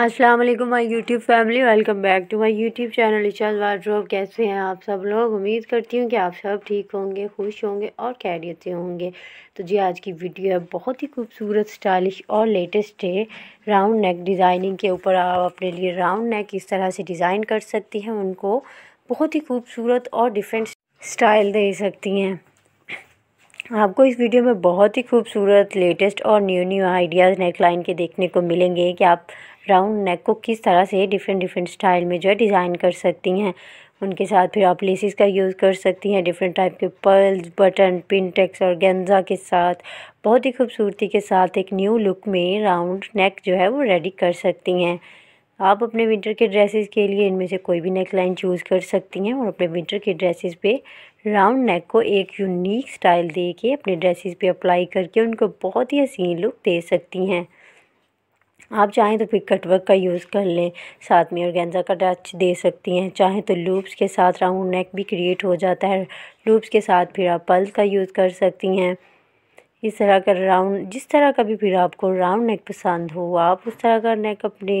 अस्सलाम वालेकुम my YouTube family welcome back to my YouTube channel Isha's wardrobe कैसे हैं आप सब लोग उम्मीद करती हूँ कि आप सब ठीक होंगे खुश होंगे और खैरियत से होंगे तो जी आज की वीडियो है बहुत ही खूबसूरत स्टाइलिश और लेटेस्ट है राउंड नेक डिज़ाइनिंग के ऊपर आप अपने लिए राउंड नेक इस तरह से डिज़ाइन कर सकती हैं उनको बहुत ही खूबसूरत और डिफरेंट स्टाइल दे सकती हैं आपको इस वीडियो में बहुत ही खूबसूरत लेटेस्ट और new new ideas neckline line के देखने को मिलेंगे कि आप राउंड नेक को किस तरह से डिफरेंट डिफरेंट स्टाइल में जो है डिज़ाइन कर सकती हैं उनके साथ फिर आप लेसिस का यूज़ कर सकती हैं डिफरेंट टाइप के पर्ल्स बटन पिनटेक्स और गेंजा के साथ बहुत ही खूबसूरती के साथ एक न्यू लुक में राउंड नेक जो है वो रेडी कर सकती हैं आप अपने विंटर के ड्रेसेस के लिए इनमें से कोई भी नेक लाइन चूज़ कर सकती हैं और अपने विंटर के ड्रेसेस पे राउंड नेक को एक यूनिक स्टाइल दे के अपने ड्रेसेस पे अप्लाई करके उनको बहुत ही हसीन लुक दे सकती हैं आप चाहें तो फिर कटवर्क का यूज़ कर लें साथ में और गेंजा का टच दे सकती हैं चाहें तो लूप्स के साथ राउंड नेक भी क्रिएट हो जाता है लूप्स के साथ फिर आप पल्स का यूज़ कर सकती हैं इस तरह का राउंड जिस तरह का भी फिर आपको राउंड नेक पसंद हो आप उस तरह का नेक अपने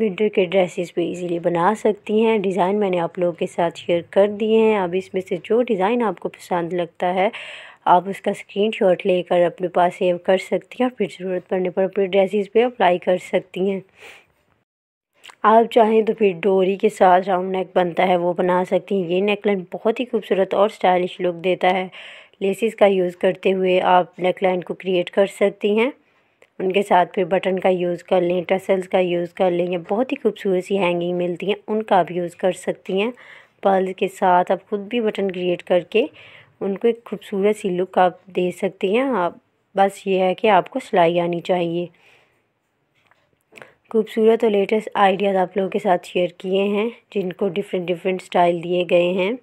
विंटर के ड्रेसेस पे इजीली बना सकती हैं डिज़ाइन मैंने आप लोगों के साथ शेयर कर दिए हैं अब इसमें से जो डिज़ाइन आपको पसंद लगता है आप उसका स्क्रीन शॉट लेकर अपने पास सेव कर सकती हैं और फिर ज़रूरत पड़ने पर अपने ड्रेसिस पे अप्लाई कर सकती हैं आप चाहें तो फिर डोरी के साथ राउंड नेक बनता है वो बना सकती हैं ये नेकलाइन बहुत ही खूबसूरत और स्टाइलिश लुक देता है लेसिस का यूज़ करते हुए आप नेकलाइन को क्रिएट कर सकती हैं उनके साथ फिर बटन का यूज़ कर लें टसल्स का यूज़ कर लें या बहुत ही खूबसूरत सी हैंगिंग मिलती हैं उनका आप यूज़ कर सकती हैं पर्ल के साथ आप खुद भी बटन क्रिएट करके उनको एक खूबसूरत सी लुक आप दे सकती हैं आप बस ये है कि आपको सिलाई आनी चाहिए खूबसूरत और लेटेस्ट आइडियाज़ आप लोगों के साथ शेयर किए हैं जिनको डिफरेंट डिफरेंट स्टाइल दिए गए हैं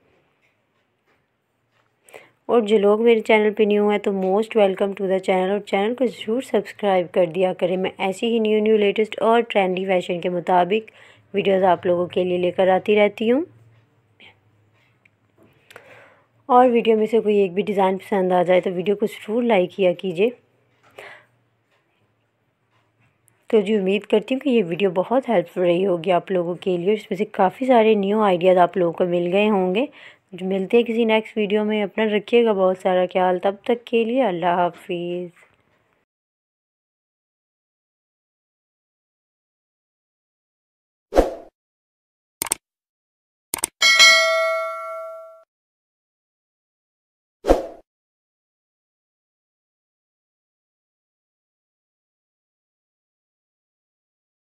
और जो लोग मेरे चैनल पे न्यू हैं तो most welcome to the channel और चैनल को ज़रूर सब्सक्राइब कर दिया करें मैं ऐसी ही न्यू न्यू लेटेस्ट और ट्रेंडी फैशन के मुताबिक वीडियोज़ आप लोगों के लिए लेकर आती रहती हूँ और वीडियो में से कोई एक भी डिज़ाइन पसंद आ जाए तो वीडियो को ज़रूर लाइक किया कीजिए तो जी उम्मीद करती हूँ कि ये वीडियो बहुत हेल्पफुल रही होगी आप लोगों के लिए इसमें से काफ़ी सारे न्यू आइडियाज़ आप लोगों को मिल गए होंगे मिलते हैं किसी नेक्स्ट वीडियो में अपना रखिएगा बहुत सारा ख्याल तब तक के लिए अल्लाह हाफिज़